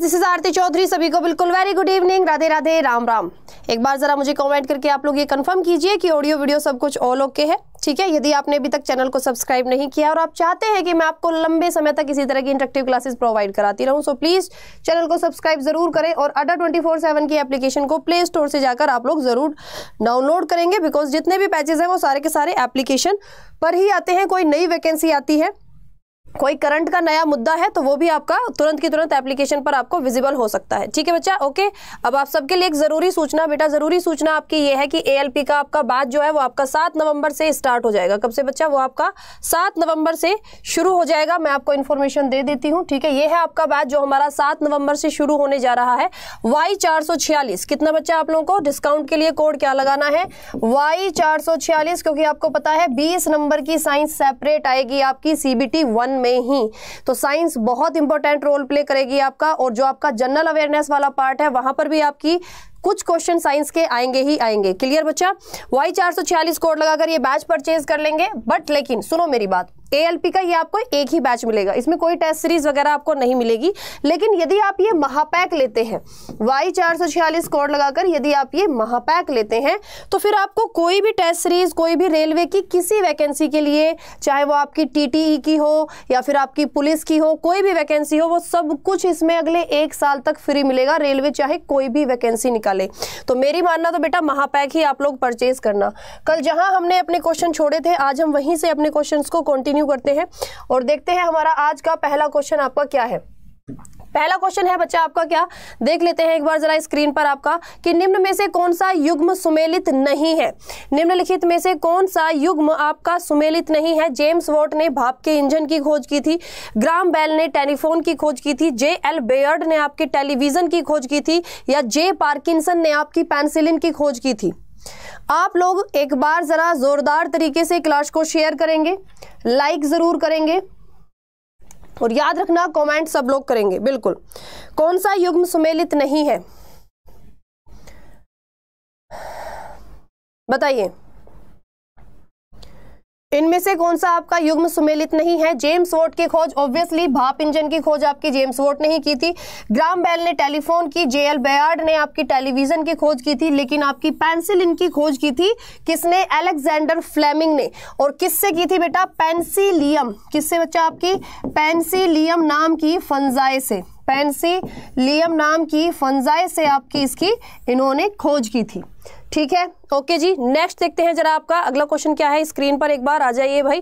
Guys this is Aarti Chaudhary सभी को बिल्कुल very good evening Radhe Radhe Ram Ram एक बार जरा मुझे कमेंट करके आप लोग ये कंफर्म कीजिए कि ऑडियो वीडियो सब कुछ ऑल ओके है ठीक है यदि आपने अभी तक चैनल को सब्सक्राइब नहीं किया और आप चाहते हैं कि मैं आपको लंबे समय तक इसी तरह की इंटरेक्टिव क्लासेस प्रोवाइड कराती रहूँ सो प्लीज़ चैनल को सब्सक्राइब जरूर करें और अडा ट्वेंटी फोर सेवन की एप्लीकेशन को प्ले स्टोर से जाकर आप लोग ज़रूर डाउनलोड करेंगे बिकॉज जितने भी पैचेज हैं वो सारे के सारे एप्लीकेशन पर ही आते हैं कोई नई वैकेंसी आती है कोई करंट का नया मुद्दा है तो वो भी आपका तुरंत की तुरंत एप्लीकेशन पर आपको विजिबल हो सकता है ठीक है बच्चा ओके अब आप सबके लिए एक ज़रूरी सूचना बेटा ज़रूरी सूचना आपकी ये है कि एएलपी का आपका बात जो है वो आपका सात नवंबर से स्टार्ट हो जाएगा कब से बच्चा वो आपका सात नवंबर से शुरू हो जाएगा मैं आपको इन्फॉर्मेशन दे देती हूँ ठीक है ये है आपका बात जो हमारा सात नवंबर से शुरू होने जा रहा है वाई चार कितना बच्चा आप लोगों को डिस्काउंट के लिए कोड क्या लगाना है वाई चार क्योंकि आपको पता है बीस नंबर की साइंस सेपरेट आएगी आपकी सीबीटी वन में ही तो साइंस बहुत इंपॉर्टेंट रोल प्ले करेगी आपका और जो आपका जनरल अवेयरनेस वाला पार्ट है वहां पर भी आपकी कुछ क्वेश्चन साइंस के आएंगे ही आएंगे क्लियर बच्चा वाई चार कोड लगाकर ये बैच परचेज कर लेंगे बट लेकिन सुनो मेरी बात एएलपी का ये आपको एक ही बैच मिलेगा इसमें कोई टेस्ट सीरीज वगैरह आपको नहीं मिलेगी लेकिन यदि आप ये महापैक लेते हैं वाई चार सौ छियालीस कोड लगाकर यदि आप ये महापैक लेते हैं तो फिर आपको कोई भी टेस्ट सीरीज कोई भी रेलवे की किसी वैकेंसी के लिए चाहे वो आपकी टीटीई e की हो या फिर आपकी पुलिस की हो कोई भी वैकेंसी हो वो सब कुछ इसमें अगले एक साल तक फ्री मिलेगा रेलवे चाहे कोई भी वैकेंसी निकाले वाले तो मेरी मानना तो बेटा महापैक ही आप लोग परचेज करना कल जहां हमने अपने क्वेश्चन छोड़े थे आज हम वहीं से अपने क्वेश्चन को कंटिन्यू करते हैं और देखते हैं हमारा आज का पहला क्वेश्चन आपका क्या है पहला क्वेश्चन है बच्चा आपका क्या देख लेते हैं एक बार जरा स्क्रीन पर आपका कि निम्न में से कौन सा युग्म सुमेलित नहीं है निम्नलिखित में से कौन सा युग्म आपका सुमेलित नहीं है जेम्स वॉट ने भाप के इंजन की खोज की थी ग्राम बेल ने टेलीफोन की खोज की थी जे एल बेयर्ड ने आपके टेलीविजन की खोज की थी या जे पार्किसन ने आपकी पेंसिलिन की खोज की थी आप लोग एक बार जरा जोरदार तरीके से क्लास को शेयर करेंगे लाइक जरूर करेंगे और याद रखना कमेंट सब लोग करेंगे बिल्कुल कौन सा युग्म सुमेलित नहीं है बताइए इनमें से कौन सा आपका युग्म सुमेलित नहीं है जेम्स वोट की खोज ऑब्वियसली भाप इंजन की खोज आपकी जेम्स वोट ने ही की थी ग्राम बेल ने टेलीफोन की जे एल बेयार्ड ने आपकी टेलीविजन की खोज की थी लेकिन आपकी पेंसिल इनकी खोज की थी किसने एलेक्जेंडर फ्लेमिंग ने और किससे की थी बेटा पेंसिलियम किससे बच्चा आपकी पेंसिलियम नाम की फंजाए से पेंसिलियम नाम की फंजाए से आपकी इसकी इन्होंने खोज की थी ठीक है ओके जी नेक्स्ट देखते हैं जरा आपका अगला क्वेश्चन क्या है स्क्रीन पर एक बार आ जाइए भाई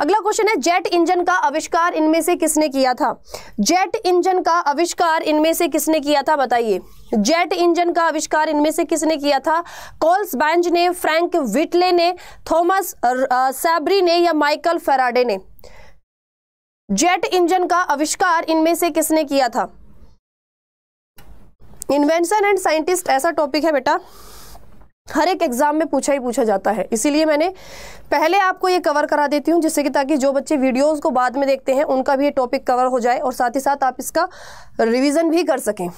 अगला क्वेश्चन है जेट इंजन का आविष्कार इनमें से किसने किया था जेट इंजन का आविष्कार इनमें से किसने किया था बताइए जेट इंजन का आविष्कार इनमें से किसने किया था कॉल्स बैंज ने फ्रैंक विटले ने थॉमस सैबरी ने या माइकल फेराडे ने जेट इंजन का आविष्कार इनमें से किसने किया था इन्वेंशन एंड साइंटिस्ट ऐसा टॉपिक है बेटा हर एक एग्ज़ाम में पूछा ही पूछा जाता है इसीलिए मैंने पहले आपको ये कवर करा देती हूँ जिससे कि ताकि जो बच्चे वीडियोस को बाद में देखते हैं उनका भी ये टॉपिक कवर हो जाए और साथ ही साथ आप इसका रिवीजन भी कर सकें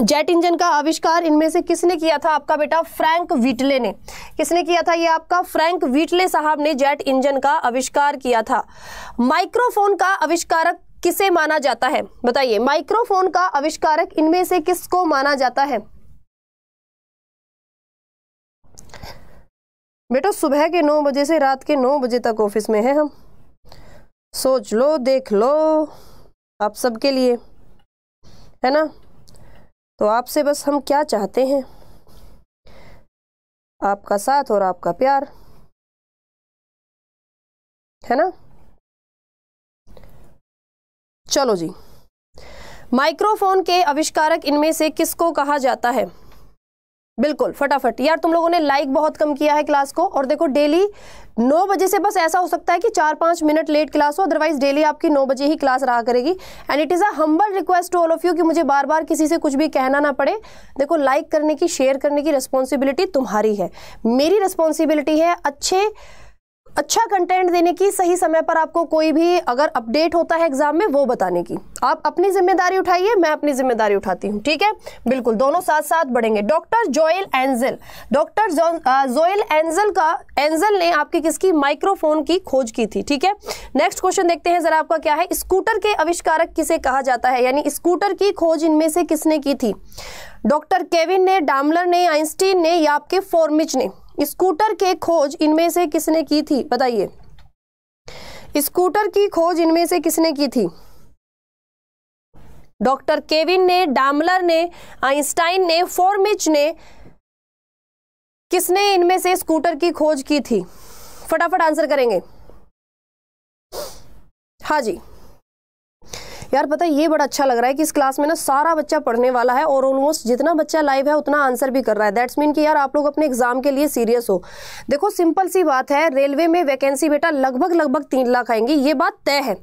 जेट इंजन का आविष्कार इनमें से किसने किया था आपका बेटा फ्रैंक वीटले ने किसने किया था ये आपका फ्रैंक वीटले साहब ने जेट इंजन का आविष्कार किया था माइक्रोफोन का आविष्कारक किसे माना जाता है बताइए माइक्रोफोन का आविष्कारक इनमें से किसको माना जाता है बेटा सुबह के नौ बजे से रात के नौ बजे तक ऑफिस में हैं हम सोच लो देख लो आप सबके लिए है ना तो आपसे बस हम क्या चाहते हैं आपका साथ और आपका प्यार है ना चलो जी माइक्रोफोन के आविष्कारक इनमें से किसको कहा जाता है बिल्कुल फटाफट यार तुम लोगों ने लाइक बहुत कम किया है क्लास को और देखो डेली नौ बजे से बस ऐसा हो सकता है कि चार पाँच मिनट लेट क्लास हो अदरवाइज डेली आपकी नौ बजे ही क्लास रहा करेगी and it is a humble request to all of you कि मुझे बार बार किसी से कुछ भी कहना ना पड़े देखो लाइक करने की शेयर करने की रिस्पॉन्सिबिलिटी तुम्हारी है मेरी रिस्पॉन्सिबिलिटी है अच्छे अच्छा कंटेंट देने की सही समय पर आपको कोई भी अगर अपडेट होता है एग्जाम में वो बताने की आप अपनी जिम्मेदारी उठाइए मैं अपनी जिम्मेदारी उठाती हूँ ठीक है बिल्कुल दोनों साथ साथ बढ़ेंगे doctor Joel Angel doctor Joel Angel का एंजल ने आपकी किसकी माइक्रोफोन की खोज की थी ठीक है नेक्स्ट क्वेश्चन देखते हैं जरा आपका क्या है स्कूटर के आविष्कारक किसे कहा जाता है यानी स्कूटर की खोज इनमें से किसने की थी डॉक्टर केविन ने डामलर ने आइंस्टीन ने या आपके फॉर्मिच ने स्कूटर के खोज इनमें से किसने की थी बताइए स्कूटर की खोज इनमें से किसने की थी डॉक्टर केविन ने डामलर ने आइंस्टाइन ने फोरमिच ने किसने इनमें से स्कूटर की खोज की थी फटाफट आंसर करेंगे हाँ जी यार पता है ये बड़ा अच्छा लग रहा है कि इस क्लास में ना सारा बच्चा पढ़ने वाला है और ऑलमोस्ट जितना बच्चा लाइव है उतना आंसर भी कर रहा है दैट्स मीन कि यार आप लोग अपने एग्जाम के लिए सीरियस हो देखो सिंपल सी बात है रेलवे में वैकेंसी बेटा लगभग लगभग तीन लाख आएंगी ये बात तय है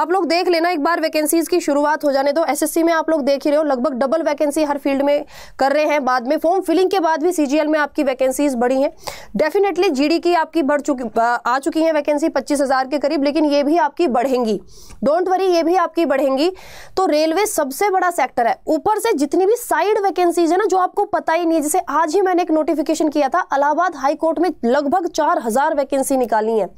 आप लोग देख लेना एक बार वैकेंसीज की शुरुआत हो जाने दो तो एसएससी में आप लोग देख ही रहे हो लगभग डबल वैकेंसी हर फील्ड में कर रहे हैं बाद में फॉर्म फिलिंग के बाद भी सीजीएल में आपकी वैकेंसीज बढ़ी हैं डेफिनेटली जी की आपकी बढ़ चुकी आ चुकी है वैकेंसी पच्चीस के करीब लेकिन ये भी आपकी बढ़ेंगी डोंट वरी ये भी आपकी रहेंगी तो रेलवे सबसे बड़ा सेक्टर है ऊपर से जितनी भी साइड वैकेंसीज है ना जो आपको पता ही नहीं जैसे आज ही मैंने एक नोटिफिकेशन किया था अलाहाबाद हाईकोर्ट में लगभग चार हजार वैकेंसी निकाली है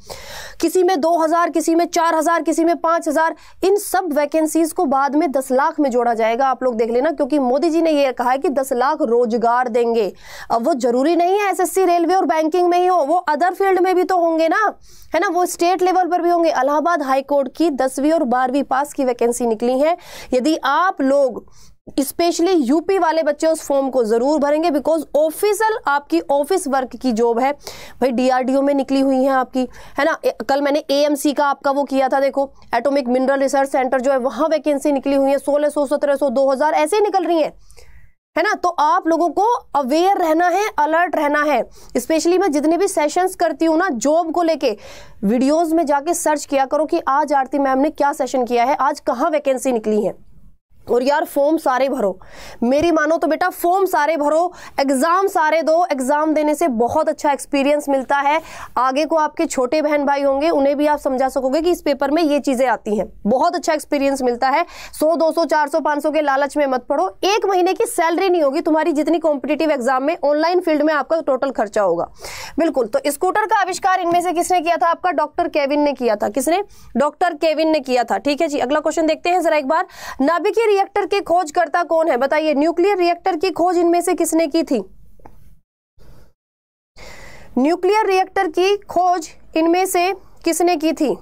किसी में दो हजार किसी में चार हजार किसी में पांच हजार इन सब वैकेंसीज को बाद में दस लाख में जोड़ा जाएगा आप लोग देख लेना क्योंकि मोदी जी ने यह कहा है कि दस लाख रोजगार देंगे अब वो जरूरी नहीं है एस रेलवे और बैंकिंग में ही हो वो अदर फील्ड में भी तो होंगे ना है ना वो स्टेट लेवल पर भी होंगे अलाहाबाद हाईकोर्ट की दसवीं और बारहवीं पास की वैकेंसी वैकेंसी निकली है यदि आप लोग स्पेशली यूपी वाले बच्चे उस फॉर्म को ज़रूर भरेंगे बिकॉज ऑफिसल आपकी ऑफिस वर्क की जॉब है भाई डीआरडीओ में निकली हुई है आपकी है ना कल मैंने एएमसी का आपका वो किया था देखो एटॉमिक मिनरल रिसर्च सेंटर जो है वहां वैकेंसी निकली हुई है सोलह सौ सत्रह सौ दो हज़ार ऐसे ही निकल रही है है ना तो आप लोगों को अवेयर रहना है अलर्ट रहना है स्पेशली मैं जितने भी सेशंस करती हूँ ना जॉब को लेके वीडियोस में जाके सर्च किया करो कि आज आरती मैम ने क्या सेशन किया है आज कहाँ वैकेंसी निकली है और यार फॉर्म सारे भरो मेरी मानो तो बेटा फॉर्म सारे भरो एग्ज़ाम सारे दो एग्ज़ाम देने से बहुत अच्छा एक्सपीरियंस मिलता है आगे को आपके छोटे बहन भाई होंगे उन्हें भी आप समझा सकोगे कि इस पेपर में ये चीज़ें आती हैं बहुत अच्छा एक्सपीरियंस मिलता है 100 200 400 500 के लालच में मत पढ़ो एक महीने की सैलरी नहीं होगी तुम्हारी जितनी कॉम्पिटेटिव एग्जाम में ऑनलाइन फील्ड में आपका टोटल खर्चा होगा बिल्कुल तो स्कूटर का आविष्कार इनमें से किसने किया था आपका डॉक्टर केविन ने किया था किसने डॉक्टर केविन ने किया था ठीक है जी अगला क्वेश्चन देखते हैं जरा एक बार नाभिकीय रिएक्टर के खोजकर्ता कौन है बताइए न्यूक्लियर रिएक्टर की खोज इनमें से किसने की थी न्यूक्लियर रिएक्टर की खोज इनमें से किसने की थी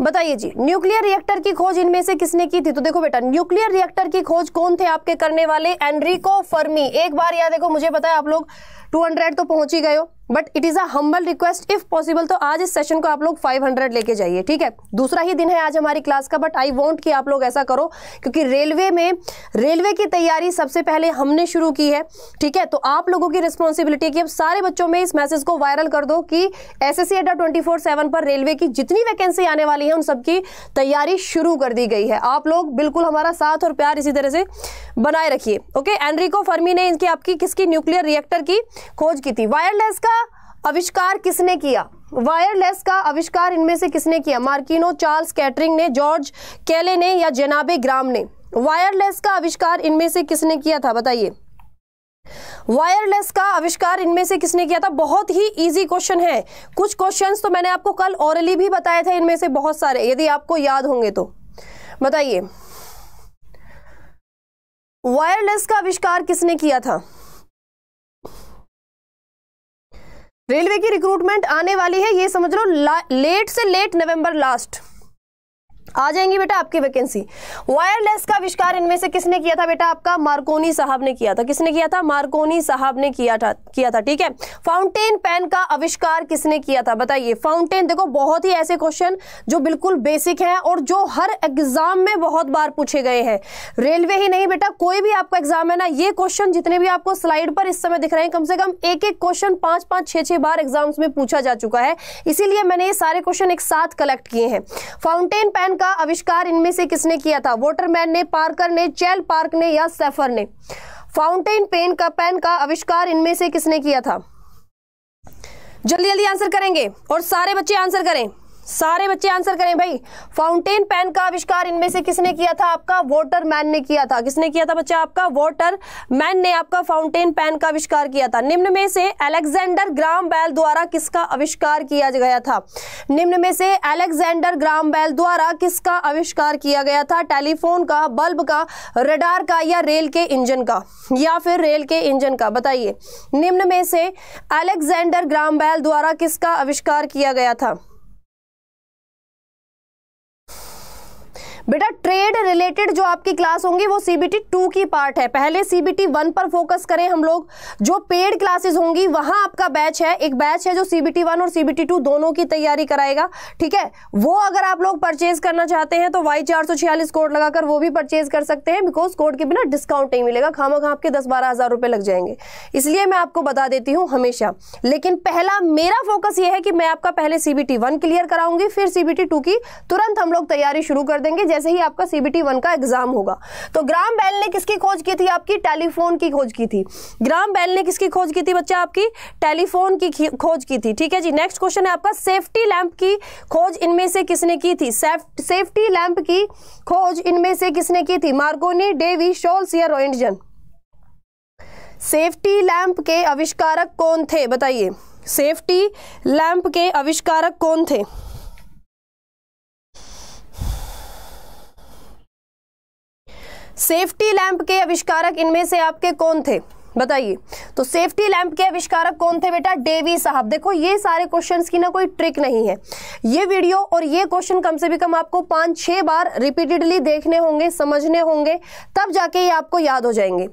बताइए जी न्यूक्लियर रिएक्टर की खोज इनमें से किसने की थी तो देखो बेटा न्यूक्लियर रिएक्टर की खोज कौन थे आपके करने वाले एनरिको फर्मी एक बार याद देखो मुझे पता है आप लोग 200 तो पहुंच ही गए हो but it is a humble request if possible तो आज इस सेशन को आप लोग 500 लेके जाइए ठीक है दूसरा ही दिन है आज हमारी क्लास का बट आई वॉन्ट कि आप लोग ऐसा करो क्योंकि रेलवे में रेलवे की तैयारी सबसे पहले हमने शुरू की है ठीक है तो आप लोगों की रिस्पॉन्सिबिलिटी कि अब सारे बच्चों में इस मैसेज को वायरल कर दो कि S S twenty four seven पर रेलवे की जितनी वैकेंसी आने वाली है उन सबकी तैयारी शुरू कर दी गई है आप लोग बिल्कुल हमारा साथ और प्यार इसी तरह से बनाए रखिए ओके एनरिको फर्मी ने इनकी आपकी किसकी न्यूक्लियर रिएक्टर की खोज की थी वायरलेस का आविष्कार किसने किया वायरलेस का आविष्कार इनमें से किसने किया मार्किनो चार्ल्स कैटरिंग ने जॉर्ज केले ने या जेनाबे ग्राम ने वायरलेस का आविष्कार इनमें से किसने किया था बताइए वायरलेस का आविष्कार इनमें से किसने किया था बहुत ही इजी क्वेश्चन है कुछ क्वेश्चंस तो मैंने आपको कल ओरली भी बताए थे इनमें से बहुत सारे यदि आपको याद होंगे तो बताइए वायरलेस का आविष्कार किसने किया था रेलवे की रिक्रूटमेंट आने वाली है ये समझ लो लेट से लेट नवंबर लास्ट आ जाएंगी बेटा आपकी वैकेंसी वायरलेस का आविष्कार इनमें से किसने किया था बेटा आपका मार्कोनी साहब ने किया था किसने किया था मार्कोनी साहब ने किया था किया था ठीक है फाउंटेन पेन का आविष्कार किसने किया था बताइए फाउंटेन देखो बहुत ही ऐसे क्वेश्चन जो बिल्कुल बेसिक है और जो हर एग्जाम में बहुत बार पूछे गए हैं रेलवे ही नहीं बेटा कोई भी आपका एग्जाम है ना ये क्वेश्चन जितने भी आपको स्लाइड पर इस समय दिख रहे हैं कम से कम एक एक क्वेश्चन पांच पांच छह छह बार एग्जाम्स में पूछा जा चुका है इसीलिए मैंने ये सारे क्वेश्चन एक साथ कलेक्ट किए हैं फाउंटेन पेन का का आविष्कार इनमें से किसने किया था वोटरमैन ने पार्कर ने चेल पार्क ने या सेफर ने फाउंटेन पेन का पेन का आविष्कार इनमें से किसने किया था जल्दी जल्दी आंसर करेंगे और सारे बच्चे आंसर करें सारे बच्चे आंसर करें भाई फाउंटेन पेन का आविष्कार इनमें से किसने किया था आपका मैन ने किया था किसने किया था बच्चा आपका मैन ने आपका फाउंटेन पेन का आविष्कार किया था निम्न में से अलेक्जेंडर ग्राम बैल द्वारा किसका आविष्कार किया गया था निम्न में से अलेक्जेंडर ग्राम बैल द्वारा किसका आविष्कार किया गया था टेलीफोन का बल्ब का रडार का या रेल के इंजन का या फिर रेल के इंजन का बताइए निम्न में से अलेक्जेंडर ग्राम बैल द्वारा किसका आविष्कार किया गया था बेटा ट्रेड रिलेटेड जो आपकी क्लास होंगी वो सीबीटी टू की पार्ट है पहले सीबीटी वन पर फोकस करें हम लोग जो पेड क्लासेस होंगी वहां आपका बैच है एक बैच है जो सीबीटी वन और सीबीटी टू दोनों की तैयारी कराएगा ठीक है वो अगर आप लोग परचेज करना चाहते हैं तो वाई चार कोड लगाकर वो भी परचेज कर सकते हैं बिकॉज कोड के बिना डिस्काउंट नहीं मिलेगा खामो खा आपके दस बारह हजार रुपए लग जाएंगे इसलिए मैं आपको बता देती हूँ हमेशा लेकिन पहला मेरा फोकस ये है कि मैं आपका पहले सीबीटी वन क्लियर कराऊंगी फिर सीबीटी टू की तुरंत हम लोग तैयारी शुरू कर देंगे जैसे ही आपका सीबीटी वन का एग्जाम होगा तो ग्राम बेल ने किसकी खोज की थी आपकी टेलीफोन की खोज की थी ग्राम बेल ने किसकी खोज की थी बच्चा आपकी टेलीफोन की खोज की थी ठीक है जी नेक्स्ट क्वेश्चन है आपका सेफ्टी लैंप की खोज इनमें से किसने की थी सेफ्टी लैंप की खोज इनमें से किसने की थी मार्कोनी डेवी शोल्स या रोइंटजन सेफ्टी लैंप के आविष्कारक कौन थे बताइए सेफ्टी लैंप के आविष्कारक कौन थे सेफ्टी लैंप के आविष्कारक इनमें से आपके कौन थे बताइए तो सेफ्टी लैंप के आविष्कारक कौन थे बेटा डेवी साहब देखो ये सारे क्वेश्चंस की ना कोई ट्रिक नहीं है ये वीडियो और ये क्वेश्चन कम से भी कम आपको पाँच छः बार रिपीटेडली देखने होंगे समझने होंगे तब जाके ये आपको याद हो जाएंगे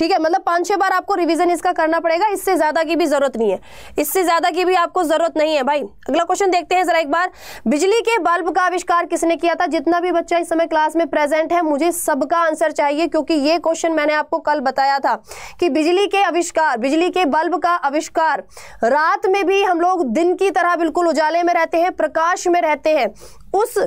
ठीक है मतलब पांच छह बार आपको रिवीजन इसका करना पड़ेगा इससे ज़्यादा की भी ज़रूरत नहीं है इससे ज़्यादा की भी आपको ज़रूरत नहीं है भाई अगला क्वेश्चन देखते हैं ज़रा एक बार बिजली के बल्ब का आविष्कार किसने किया था जितना भी बच्चा इस समय क्लास में प्रेजेंट है मुझे सबका आंसर चाहिए क्योंकि ये क्वेश्चन मैंने आपको कल बताया था कि बिजली के आविष्कार बिजली के बल्ब का आविष्कार रात में भी हम लोग दिन की तरह बिल्कुल उजाले में रहते हैं प्रकाश में रहते हैं उस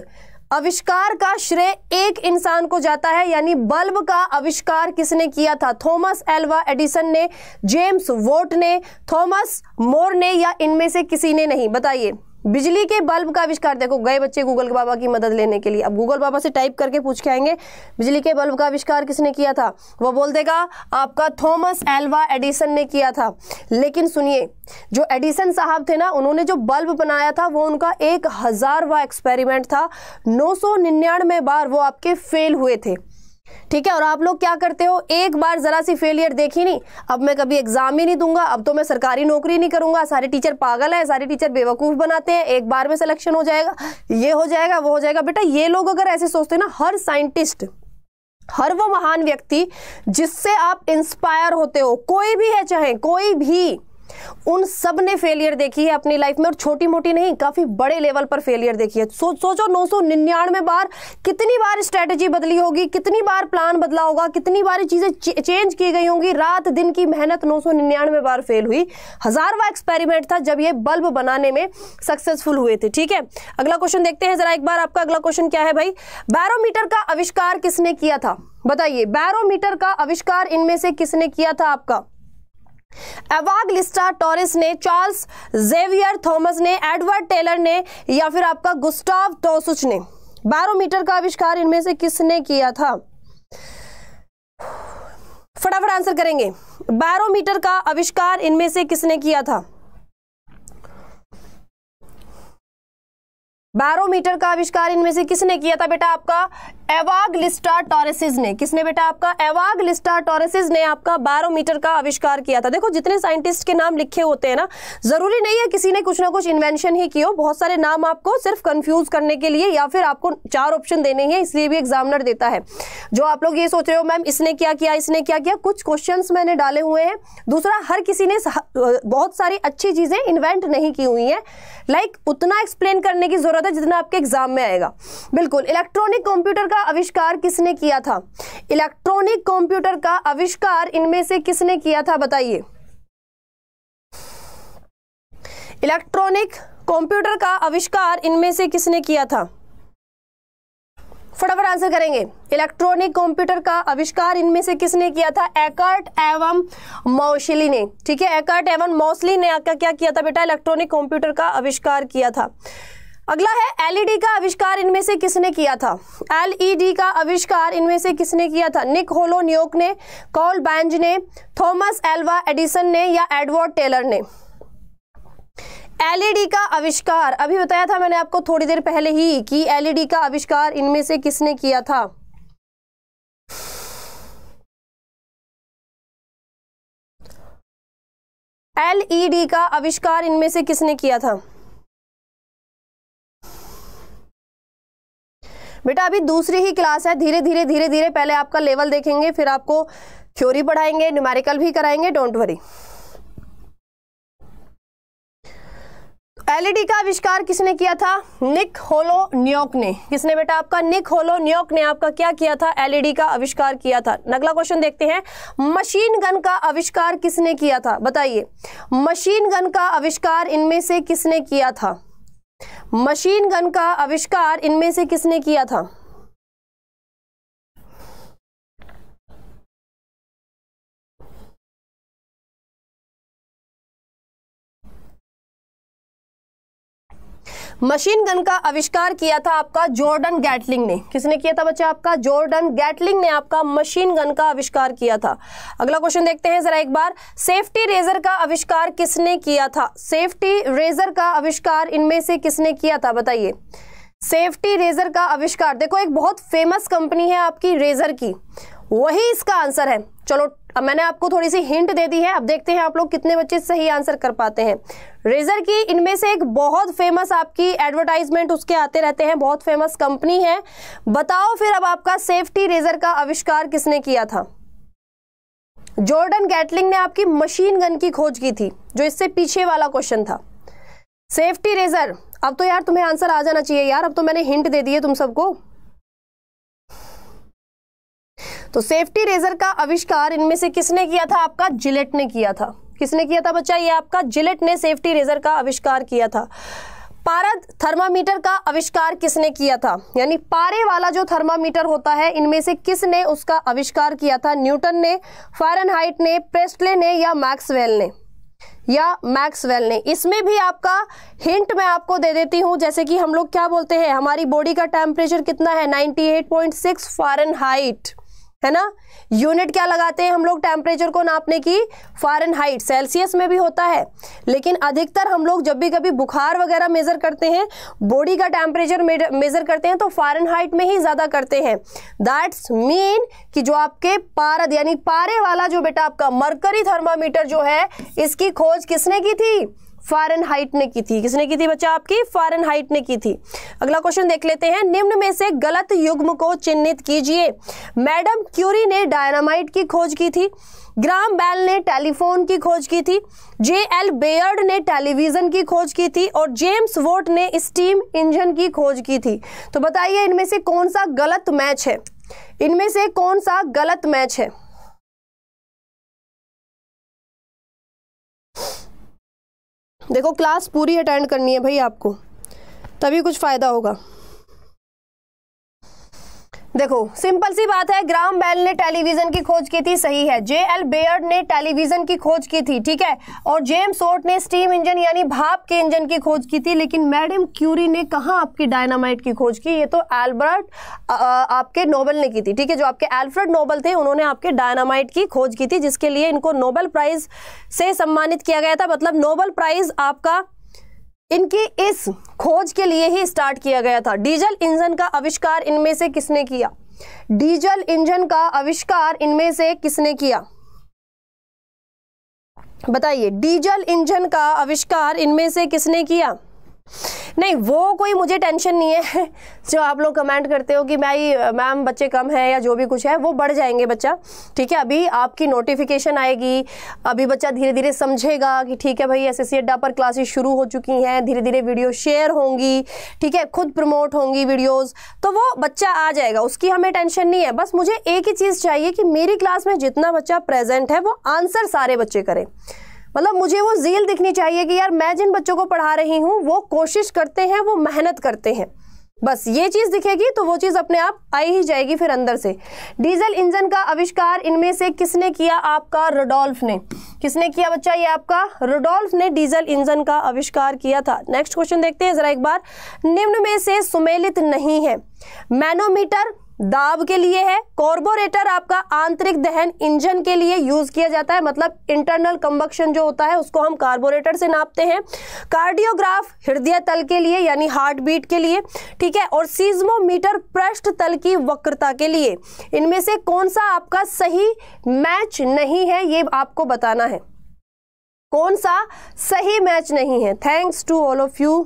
आविष्कार का श्रेय एक इंसान को जाता है यानी बल्ब का आविष्कार किसने किया था थॉमस एल्वा एडिसन ने जेम्स वोट ने थॉमस मोर ने या इनमें से किसी ने नहीं बताइए बिजली के बल्ब का आविष्कार देखो गए बच्चे गूगल बाबा की मदद लेने के लिए अब गूगल बाबा से टाइप करके पूछ के आएंगे बिजली के बल्ब का आविष्कार किसने किया था वो बोल देगा आपका थॉमस एल्वा एडिसन ने किया था लेकिन सुनिए जो एडिसन साहब थे ना उन्होंने जो बल्ब बनाया था वो उनका एक हजारवा एक्सपेरिमेंट था नौ बार वो आपके फेल हुए थे ठीक है और आप लोग क्या करते हो एक बार ज़रा सी फेलियर देखी नहीं अब मैं कभी एग्ज़ाम ही नहीं दूंगा अब तो मैं सरकारी नौकरी नहीं करूंगा सारे टीचर पागल हैं सारे टीचर बेवकूफ़ बनाते हैं एक बार में सिलेक्शन हो जाएगा ये हो जाएगा वो हो जाएगा बेटा ये लोग अगर ऐसे सोचते हैं ना हर साइंटिस्ट हर वो महान व्यक्ति जिससे आप इंस्पायर होते हो कोई भी है चाहे कोई भी उन सब ने फेलियर देखी है अपनी लाइफ में और छोटी मोटी नहीं काफ़ी बड़े लेवल पर फेलियर देखी है सो, सोचो नौ सौ निन्यानवे बार कितनी बार स्ट्रेटजी बदली होगी कितनी बार प्लान बदला होगा कितनी बार चीज़ें चेंज की गई होंगी रात दिन की मेहनत नौ सौ निन्यानवे बार फेल हुई हज़ारवा एक्सपेरिमेंट था जब ये बल्ब बनाने में सक्सेसफुल हुए थे ठीक है अगला क्वेश्चन देखते हैं ज़रा एक बार आपका अगला क्वेश्चन क्या है भाई बैरोमीटर का आविष्कार किसने किया था बताइए बैरोमीटर का आविष्कार इनमें से किसने किया था आपका एवाग लिस्टा टॉरिस ने चार्ल्स जेवियर थॉमस ने एडवर्ड टेलर ने या फिर आपका गुस्टाव टोसुच ने बैरोमीटर का आविष्कार इनमें से किसने किया था फटाफट आंसर करेंगे बैरोमीटर का आविष्कार इनमें से किसने किया था बैरोमीटर का आविष्कार इनमें से किसने किया था बेटा आपका एवाग लिस्टा टॉरेसिस ने किसने बेटा आपका एवाग लिस्टा टॉरेसिस ने आपका बैरोमीटर का आविष्कार किया था देखो जितने साइंटिस्ट के नाम लिखे होते हैं ना जरूरी नहीं है किसी ने कुछ ना कुछ इन्वेंशन ही किया बहुत सारे नाम आपको सिर्फ कंफ्यूज करने के लिए या फिर आपको चार ऑप्शन देने हैं इसलिए भी एग्जामिनर देता है जो आप लोग ये सोच रहे हो मैम इसने क्या किया इसने क्या किया कुछ क्वेश्चन मैंने डाले हुए हैं दूसरा हर किसी ने बहुत सारी अच्छी चीजें इन्वेंट नहीं की हुई है लाइक उतना एक्सप्लेन करने की जरूरत है जितना आपके एग्जाम में आएगा बिल्कुल इलेक्ट्रॉनिक कंप्यूटर का आविष्कार किसने किया था इलेक्ट्रॉनिक कंप्यूटर का आविष्कार इनमें से किसने किया था बताइए इलेक्ट्रॉनिक कंप्यूटर का आविष्कार इनमें से किसने किया था फटाफट आंसर करेंगे इलेक्ट्रॉनिक कंप्यूटर का आविष्कार इनमें से किसने किया था एकर्ट एवं मौसली ने ठीक है एकर्ट एवं मौसली ने आपका क्या किया था बेटा इलेक्ट्रॉनिक कंप्यूटर का आविष्कार किया था अगला है एलईडी e का आविष्कार इनमें से किसने किया था एलईडी e का आविष्कार इनमें से किसने किया था निक होलो न्योक ने कॉल बैंज ने थॉमस एल्वा एडिसन ने या एडवर्ड टेलर ने एलईडी e का आविष्कार अभी बताया था मैंने आपको थोड़ी देर पहले ही कि एलईडी का आविष्कार इनमें से किसने किया था एलईडी का आविष्कार इनमें से किसने किया था बेटा अभी दूसरी ही क्लास है धीरे धीरे धीरे धीरे पहले आपका लेवल देखेंगे फिर आपको थ्योरी पढ़ाएंगे न्यूमेरिकल भी कराएंगे डोंट वरी एलईडी का आविष्कार किसने किया था निक होलो न्योक ने किसने बेटा आपका निक होलो न्योक ने आपका क्या किया था एलईडी e का आविष्कार किया था अगला क्वेश्चन देखते हैं मशीन गन का आविष्कार किसने किया था बताइए मशीन गन का आविष्कार इनमें से किसने किया था मशीन गन का आविष्कार इनमें से किसने किया था मशीन गन का आविष्कार किया था आपका जॉर्डन गैटलिंग ने किसने किया था बच्चा आपका जॉर्डन गैटलिंग ने आपका मशीन गन का आविष्कार किया था अगला क्वेश्चन देखते हैं जरा एक बार सेफ्टी रेजर का आविष्कार किसने किया था सेफ्टी रेजर का आविष्कार इनमें से किसने किया था बताइए सेफ्टी रेजर का आविष्कार देखो एक बहुत फेमस कंपनी है आपकी रेजर की वही इसका आंसर है चलो अब मैंने आपको थोड़ी सी हिंट दे दी है अब देखते हैं आप लोग कितने बच्चे सही आंसर कर पाते हैं रेजर की इनमें से एक बहुत फेमस आपकी एडवर्टाइजमेंट उसके आते रहते हैं बहुत फेमस कंपनी है बताओ फिर अब आपका सेफ्टी रेजर का आविष्कार किसने किया था जॉर्डन गैटलिंग ने आपकी मशीन गन की खोज की थी जो इससे पीछे वाला क्वेश्चन था सेफ्टी रेजर अब तो यार तुम्हें आंसर आ जाना चाहिए यार अब तो मैंने हिंट दे दिए तुम सबको तो सेफ्टी रेजर का आविष्कार इनमें से किसने किया था आपका जिलेट ने किया था किसने किया था बच्चा ये आपका जिलेट ने सेफ्टी रेजर का आविष्कार किया था पारद थर्मामीटर का आविष्कार किसने किया था यानी पारे वाला जो थर्मामीटर होता है इनमें से किसने उसका आविष्कार किया था न्यूटन ने फारनहाइट ने प्रेस्टले ने या मैक्सवेल ने या मैक्सवेल ने इसमें भी आपका हिंट मैं आपको दे देती हूँ जैसे कि हम लोग क्या बोलते हैं हमारी बॉडी का टेम्परेचर कितना है 98.6 फारेनहाइट है ना यूनिट क्या लगाते हैं हम लोग टेम्परेचर को नापने की फॉरन हाइट सेल्सियस में भी होता है लेकिन अधिकतर हम लोग जब भी कभी बुखार वगैरह मेज़र करते हैं बॉडी का टेम्परेचर मेज़र करते हैं तो फॉरन हाइट में ही ज़्यादा करते हैं दैट्स मीन कि जो आपके पारद यानी पारे वाला जो बेटा आपका मरकरी थर्मामीटर जो है इसकी खोज किसने की थी फारन हाइट ने की थी किसने की थी बच्चा आपकी फारन हाइट ने की थी अगला क्वेश्चन देख लेते हैं निम्न में से गलत युग्म को चिन्हित कीजिए मैडम क्यूरी ने डायनामाइट की खोज की थी ग्राम बेल ने टेलीफोन की खोज की थी जे एल बेयर्ड ने टेलीविज़न की खोज की थी और जेम्स वोट ने स्टीम इंजन की खोज की थी तो बताइए इनमें से कौन सा गलत मैच है इनमें से कौन सा गलत मैच है देखो क्लास पूरी अटेंड करनी है भाई आपको तभी कुछ फ़ायदा होगा देखो सिंपल सी बात है ग्राम बेल ने टेलीविजन की खोज की थी सही है जे एल बेयर्ड ने टेलीविजन की खोज की थी ठीक है और जेम्स वोट ने स्टीम इंजन यानी भाप के इंजन की खोज की थी लेकिन मैडम क्यूरी ने कहा आपकी डायनामाइट की खोज की ये तो एल्बर्ट आपके नोबल ने की थी ठीक है जो आपके एल्फ्रेड नोबल थे उन्होंने आपके डायनामाइट की खोज की थी जिसके लिए इनको नोबल प्राइज से सम्मानित किया गया था मतलब नोबल प्राइज आपका इनकी इस खोज के लिए ही स्टार्ट किया गया था डीजल इंजन का आविष्कार इनमें से किसने किया डीजल इंजन का आविष्कार इनमें से किसने किया बताइए डीजल इंजन का आविष्कार इनमें से किसने किया नहीं वो कोई मुझे टेंशन नहीं है जो आप लोग कमेंट करते हो कि भाई मैम बच्चे कम हैं या जो भी कुछ है वो बढ़ जाएंगे बच्चा ठीक है अभी आपकी नोटिफिकेशन आएगी अभी बच्चा धीरे धीरे समझेगा कि ठीक है भाई एस एस अड्डा पर क्लासेस शुरू हो चुकी हैं धीरे धीरे वीडियो शेयर होंगी ठीक है खुद प्रमोट होंगी वीडियोज़ तो वो बच्चा आ जाएगा उसकी हमें टेंशन नहीं है बस मुझे एक ही चीज़ चाहिए कि मेरी क्लास में जितना बच्चा प्रेजेंट है वो आंसर सारे बच्चे करें मतलब मुझे वो झील दिखनी चाहिए कि यार मैं जिन बच्चों को पढ़ा रही हूँ वो कोशिश करते हैं वो मेहनत करते हैं बस ये चीज़ दिखेगी तो वो चीज़ अपने आप आई ही जाएगी फिर अंदर से डीजल इंजन का आविष्कार इनमें से किसने किया आपका रोडोल्फ ने किसने किया बच्चा ये आपका रोडोल्फ ने डीजल इंजन का आविष्कार किया था नेक्स्ट क्वेश्चन देखते हैं ज़रा एक बार निम्न में से सुमेलित नहीं है मैनोमीटर दाब के लिए है कॉर्बोरेटर आपका आंतरिक दहन इंजन के लिए यूज किया जाता है मतलब इंटरनल कंबक्शन जो होता है उसको हम कार्बोरेटर से नापते हैं कार्डियोग्राफ हृदय तल के लिए यानी हार्ट बीट के लिए ठीक है और सीज्मोमीटर पृष्ठ तल की वक्रता के लिए इनमें से कौन सा आपका सही मैच नहीं है ये आपको बताना है कौन सा सही मैच नहीं है thanks to all of you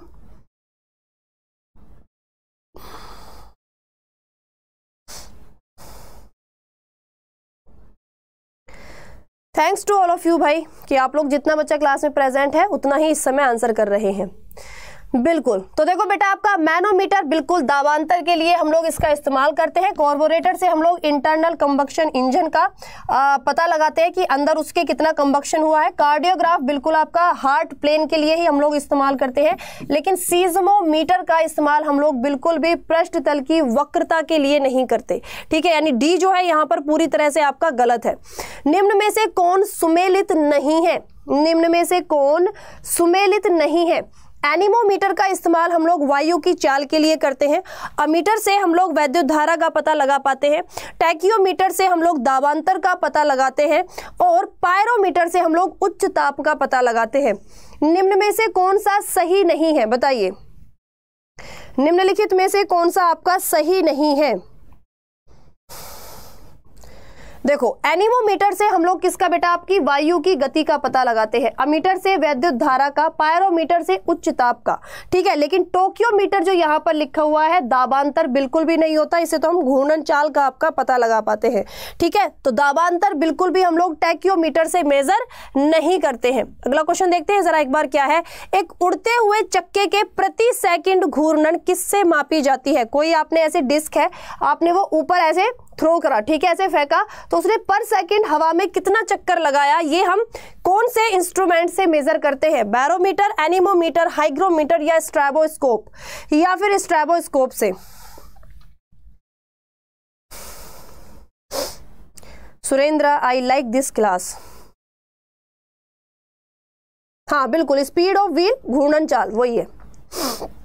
thanks to all of you भाई कि आप लोग जितना बच्चा क्लास में प्रेजेंट है उतना ही इस समय आंसर कर रहे हैं बिल्कुल तो देखो बेटा आपका मैनोमीटर बिल्कुल दावांतर के लिए हम लोग इसका इस्तेमाल करते हैं कॉर्बोरेटर से हम लोग इंटरनल कम्बक्शन इंजन का आ, पता लगाते हैं कि अंदर उसके कितना कम्बक्शन हुआ है कार्डियोग्राफ बिल्कुल आपका हार्ट प्लेन के लिए ही हम लोग इस्तेमाल करते हैं लेकिन सीजमोमीटर का इस्तेमाल हम लोग बिल्कुल भी पृष्ठ तल की वक्रता के लिए नहीं करते ठीक है यानी डी जो है यहाँ पर पूरी तरह से आपका गलत है निम्न में से कौन सुमेलित नहीं है निम्न में से कौन सुमेलित नहीं है एनिमोमीटर का इस्तेमाल हम लोग वायु की चाल के लिए करते हैं अमीटर से हम लोग वैद्युत धारा का पता लगा पाते हैं टैकियोमीटर से हम लोग दावांतर का पता लगाते हैं और पायरोमीटर से हम लोग उच्च ताप का पता लगाते हैं निम्न में से कौन सा सही नहीं है बताइए निम्नलिखित में से कौन सा आपका सही नहीं है देखो एनिमोमीटर से हम लोग किसका बेटा आपकी वायु की गति का पता लगाते हैं अमीटर से वैद्युत धारा का पायरोमीटर से उच्च ताप का ठीक है लेकिन टोक्योमीटर जो यहाँ पर लिखा हुआ है दाबांतर बिल्कुल भी नहीं होता इसे तो हम घूर्णन चाल का आपका पता लगा पाते हैं ठीक है तो दाबांतर बिल्कुल भी हम लोग टैक्योमीटर से मेजर नहीं करते हैं अगला क्वेश्चन देखते हैं जरा एक बार क्या है एक उड़ते हुए चक्के के प्रति सेकेंड घूर्णन किससे मापी जाती है कोई आपने ऐसे डिस्क है आपने वो ऊपर ऐसे थ्रो करा ठीक है ऐसे फेंका तो उसने पर सेकेंड हवा में कितना चक्कर लगाया ये हम कौन से इंस्ट्रूमेंट से मेजर करते हैं बैरोमीटर एनिमोमीटर हाइग्रोमीटर या स्ट्रेबोस्कोप या फिर स्ट्रेबोस्कोप से Surendra I like this class हाँ बिल्कुल स्पीड ऑफ व्हील घूर्णन चाल वही है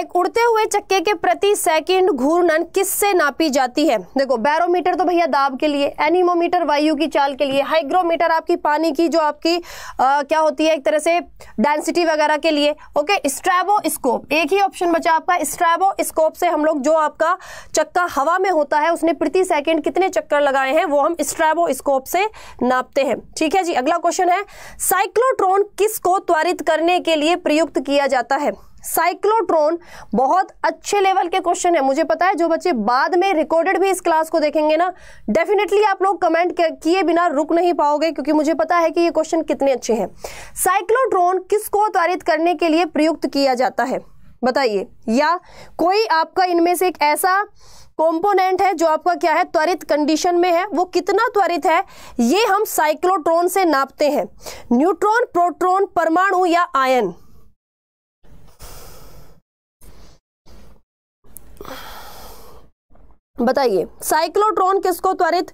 एक उड़ते हुए चक्के के प्रति सेकंड घूर्णन किससे नापी जाती है देखो बैरोमीटर तो भैया दाब के लिए एनिमोमीटर वायु की चाल के लिए हाइग्रोमीटर आपकी पानी की जो आपकी आ, क्या होती है एक तरह से डेंसिटी वगैरह के लिए ओके स्ट्रेबोस्कोप एक ही ऑप्शन बचा आपका स्ट्रेबोस्कोप से हम लोग जो आपका चक्का हवा में होता है उसने प्रति सेकेंड कितने चक्कर लगाए हैं वो हम स्ट्रेबोस्कोप से नापते हैं ठीक है जी अगला क्वेश्चन है साइक्लोट्रोन किसको त्वरित करने के लिए प्रयुक्त किया जाता है साइक्लोट्रॉन बहुत अच्छे लेवल के क्वेश्चन है मुझे पता है जो बच्चे बाद में रिकॉर्डेड भी इस क्लास को देखेंगे ना डेफिनेटली आप लोग कमेंट किए बिना रुक नहीं पाओगे क्योंकि मुझे पता है कि ये क्वेश्चन कितने अच्छे हैं साइक्लोट्रॉन किसको त्वरित करने के लिए प्रयुक्त किया जाता है बताइए या कोई आपका इनमें से एक ऐसा कंपोनेंट है जो आपका क्या है त्वरित कंडीशन में है वो कितना त्वरित है ये हम साइक्लोट्रॉन से नापते हैं न्यूट्रॉन प्रोट्रॉन परमाणु या आयन बताइए साइक्लोट्रॉन किसको त्वरित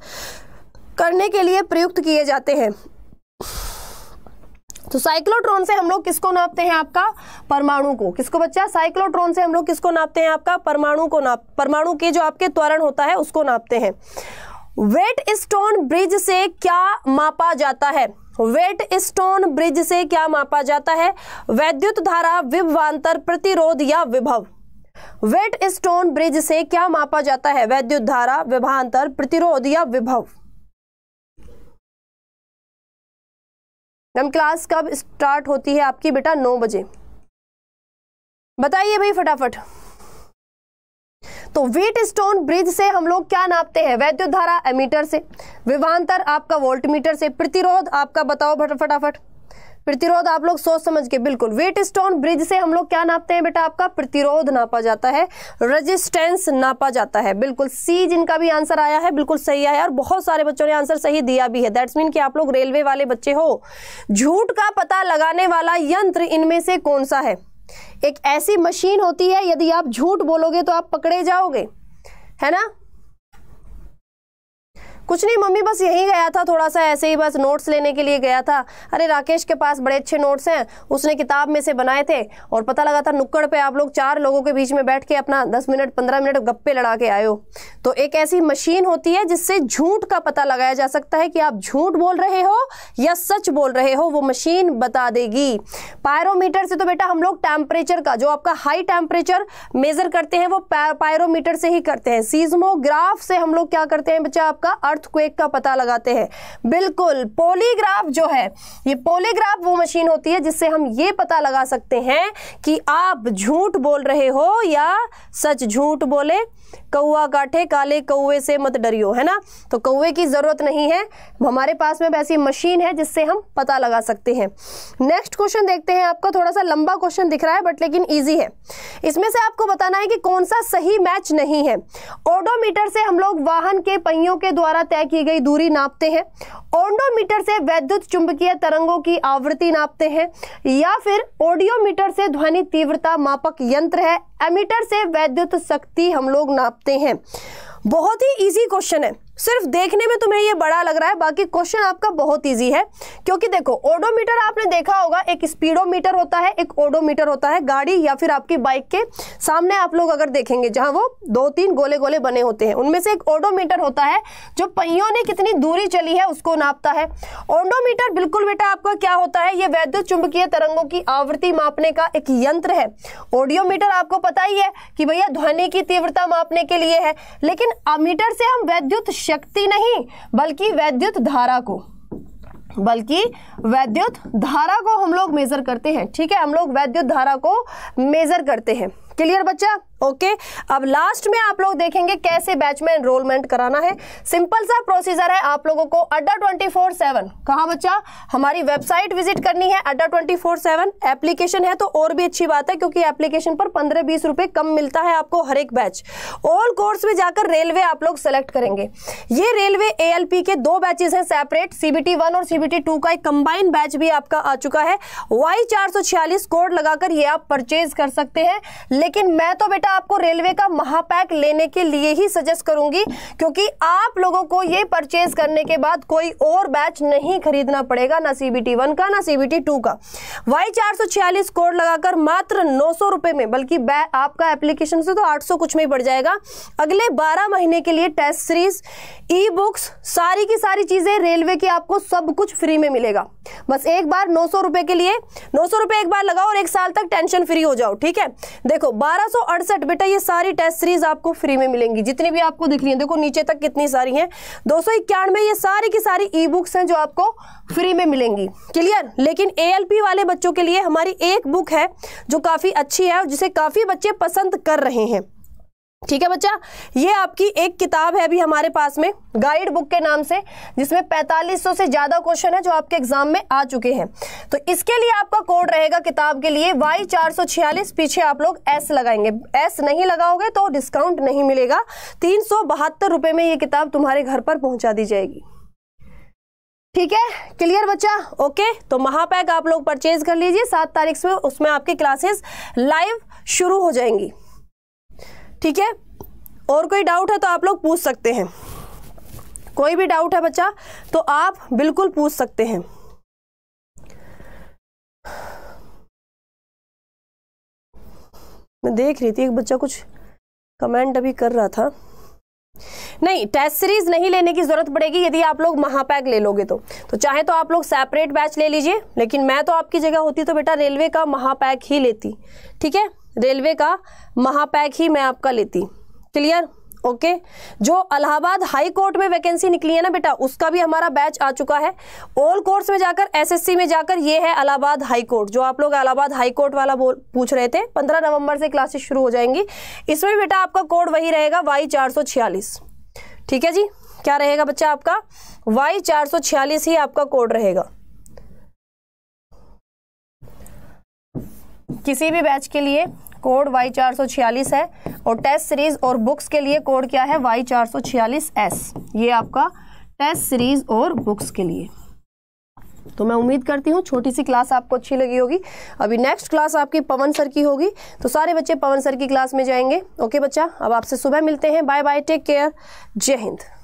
करने के लिए प्रयुक्त किए जाते हैं तो साइक्लोट्रॉन से हम लोग किसको नापते हैं आपका परमाणु को किसको बच्चा साइक्लोट्रॉन से हम लोग किसको नापते हैं आपका परमाणु को नाप परमाणु के जो आपके त्वरण होता है उसको नापते हैं वेट स्टोन ब्रिज से क्या मापा जाता है वेट स्टोन ब्रिज से क्या मापा जाता है वैद्युत धारा विभवांतर प्रतिरोध या विभव वेट स्टोन ब्रिज से क्या मापा जाता है वैद्युत धारा विभांतर प्रतिरोध या विभव हम क्लास कब स्टार्ट होती है आपकी बेटा नौ बजे बताइए भाई फटाफट तो वेट स्टोन ब्रिज से हम लोग क्या नापते हैं वैद्युत धारा एमीटर से विभांतर आपका वोल्टमीटर से प्रतिरोध आपका बताओ फटाफट प्रतिरोध आप लोग सोच समझ के बिल्कुल वेट स्टोन ब्रिज से हम लोग क्या नापते हैं बेटा आपका प्रतिरोध नापा जाता है रजिस्टेंस नापा जाता है बिल्कुल सी जिनका भी आंसर आया है बिल्कुल सही आया है और बहुत सारे बच्चों ने आंसर सही दिया भी है दैट्स मीन कि आप लोग रेलवे वाले बच्चे हो झूठ का पता लगाने वाला यंत्र इनमें से कौन सा है एक ऐसी मशीन होती है यदि आप झूठ बोलोगे तो आप पकड़े जाओगे है ना कुछ नहीं मम्मी बस यहीं गया था थोड़ा सा ऐसे ही बस नोट्स लेने के लिए गया था अरे राकेश के पास बड़े अच्छे नोट्स हैं उसने किताब में से बनाए थे और पता लगा था नुक्कड़ पे आप लोग चार लोगों के बीच में बैठ के अपना दस मिनट पंद्रह मिनट गप्पे लड़ा के आयो तो एक ऐसी मशीन होती है जिससे झूठ का पता लगाया जा सकता है कि आप झूठ बोल रहे हो या सच बोल रहे हो वो मशीन बता देगी पायरोमीटर से तो बेटा हम लोग टेम्परेचर का जो आपका हाई टेम्परेचर मेजर करते हैं वो पायरोमीटर से ही करते हैं सीजमोग्राफ से हम लोग क्या करते हैं बच्चा आपका अर्थक्वेक का पता लगाते हैं बिल्कुल पोलीग्राफ जो है ये पोलीग्राफ वो मशीन होती है जिससे हम ये पता लगा सकते हैं कि आप झूठ बोल रहे हो या सच झूठ बोले कौआ काठे काले कौए से मत डरियो है ना तो कौए की ज़रूरत नहीं है हमारे पास में ऐसी मशीन है जिससे हम पता लगा सकते हैं नेक्स्ट क्वेश्चन देखते हैं आपका थोड़ा सा लंबा क्वेश्चन दिख रहा है बट लेकिन ईजी है इसमें से आपको बताना है कि कौन सा सही मैच नहीं है ओडोमीटर से हम लोग वाहन के पहियों के द्वारा तय की गई दूरी नापते हैं ओडोमीटर से वैद्युत चुंबकीय तरंगों की आवृत्ति नापते हैं या फिर ऑडियोमीटर से ध्वनि तीव्रता मापक यंत्र है एमीटर से वैद्युत शक्ति हम लोग नापते हैं बहुत ही ईजी क्वेश्चन है सिर्फ देखने में तुम्हें ये बड़ा लग रहा है बाकी क्वेश्चन आपका बहुत इजी है क्योंकि देखो ओडोमीटर आपने देखा होगा एक स्पीडोमीटर होता है एक ओडोमीटर होता है गाड़ी या फिर आपकी बाइक के सामने आप लोग अगर देखेंगे जहां वो दो तीन गोले गोले बने होते हैं उनमें से एक ओडोमीटर होता है जो पहियों ने कितनी दूरी चली है उसको नापता है ओडोमीटर बिल्कुल बेटा आपका क्या होता है ये वैद्युत चुंबकीय तरंगों की आवृत्ति मापने का एक यंत्र है ओडियोमीटर आपको पता ही है कि भैया ध्वनि की तीव्रता मापने के लिए है लेकिन अमीटर से हम वैद्युत शक्ति नहीं बल्कि वैद्युत धारा को बल्कि वैद्युत धारा को हम लोग मेज़र करते हैं ठीक है हम लोग वैद्युत धारा को मेज़र करते हैं क्लियर बच्चा ओके okay? अब लास्ट में आप लोग देखेंगे कैसे बैच में एनरोलमेंट कराना है सिंपल सा प्रोसीजर है आप लोगों को अड्डा ट्वेंटी फोर सेवन कहा बच्चा हमारी वेबसाइट विजिट करनी है अड्डा ट्वेंटी फोर सेवन एप्लीकेशन है तो और भी अच्छी बात है क्योंकि एप्लीकेशन पर पंद्रह बीस रुपए कम मिलता है आपको हर एक बैच ऑल कोर्स में जाकर रेलवे आप लोग सेलेक्ट करेंगे ये रेलवे ए के दो बैचेज हैं सेपरेट सीबीटी वन और सीबीटी टू का एक कंबाइंड बैच भी आपका आ चुका है वाई कोड लगाकर ये आप परचेज कर सकते हैं लेकिन मैं तो बेटा बेटा आपको रेलवे का महापैक लेने के लिए ही सजेस्ट करूंगी क्योंकि आप लोगों को ये परचेज करने के बाद कोई और बैच नहीं खरीदना पड़ेगा ना सीबीटी वन का ना सीबीटी टू का वाई चार कोड लगाकर मात्र नौ सौ में बल्कि आपका एप्लीकेशन से तो आठ सौ कुछ में ही पड़ जाएगा अगले बारह महीने के लिए टेस्ट सीरीज ई बुक्स सारी की सारी चीजें रेलवे की आपको सब कुछ फ्री में मिलेगा बस एक बार नौ सौ रुपए के लिए नौ सौ रुपए एक बार लगाओ और एक साल तक टेंशन फ्री हो जाओ ठीक है देखो बारह सेट बेटा ये सारी टेस्ट सीरीज आपको फ्री में मिलेंगी जितनी भी आपको दिख रही है देखो नीचे तक कितनी सारी हैं दो सौ ये सारी की सारी ई बुक्स हैं जो आपको फ्री में मिलेंगी क्लियर लेकिन ए वाले बच्चों के लिए हमारी एक बुक है जो काफ़ी अच्छी है और जिसे काफ़ी बच्चे पसंद कर रहे हैं ठीक है बच्चा ये आपकी एक किताब है अभी हमारे पास में गाइड बुक के नाम से जिसमें 4500 से ज़्यादा क्वेश्चन है जो आपके एग्जाम में आ चुके हैं तो इसके लिए आपका कोड रहेगा किताब के लिए वाई चार पीछे आप लोग एस लगाएंगे एस नहीं लगाओगे तो डिस्काउंट नहीं मिलेगा तीन रुपए में ये किताब तुम्हारे घर पर पहुंचा दी जाएगी ठीक है क्लियर बच्चा ओके तो महापैक आप लोग परचेज कर लीजिए सात तारीख से उसमें आपकी क्लासेस लाइव शुरू हो जाएंगी ठीक है और कोई डाउट है तो आप लोग पूछ सकते हैं कोई भी डाउट है बच्चा तो आप बिल्कुल पूछ सकते हैं मैं देख रही थी एक बच्चा कुछ कमेंट अभी कर रहा था नहीं टेस्ट सीरीज नहीं लेने की जरूरत पड़ेगी यदि आप लोग महापैक ले लोगे तो तो चाहे तो आप लोग सेपरेट बैच ले लीजिए लेकिन मैं तो आपकी जगह होती तो बेटा रेलवे का महापैक ही लेती ठीक है रेलवे का महापैक ही मैं आपका लेती क्लियर ओके जो अलाहाबाद हाई कोर्ट में वैकेंसी निकली है ना बेटा उसका भी हमारा बैच आ चुका है ओल्ड कोर्ट्स में जाकर एसएससी में जाकर ये है अलाहाबाद हाई कोर्ट जो आप लोग अलाहाबाद हाई कोर्ट वाला बोल पूछ रहे थे 15 नवंबर से क्लासेस शुरू हो जाएंगी इसमें भी बेटा आपका कोड वही रहेगा वाई चार ठीक है जी क्या रहेगा बच्चा आपका वाई चार ही आपका कोड रहेगा किसी भी बैच के लिए कोड वाई चार सौ छियालीस है और टेस्ट सीरीज और बुक्स के लिए कोड क्या है वाई चार सौ छियालीस एस ये आपका टेस्ट सीरीज और बुक्स के लिए तो मैं उम्मीद करती हूँ छोटी सी क्लास आपको अच्छी लगी होगी अभी नेक्स्ट क्लास आपकी पवन सर की होगी तो सारे बच्चे पवन सर की क्लास में जाएंगे ओके बच्चा अब आपसे सुबह मिलते हैं बाय बाय टेक केयर जय हिंद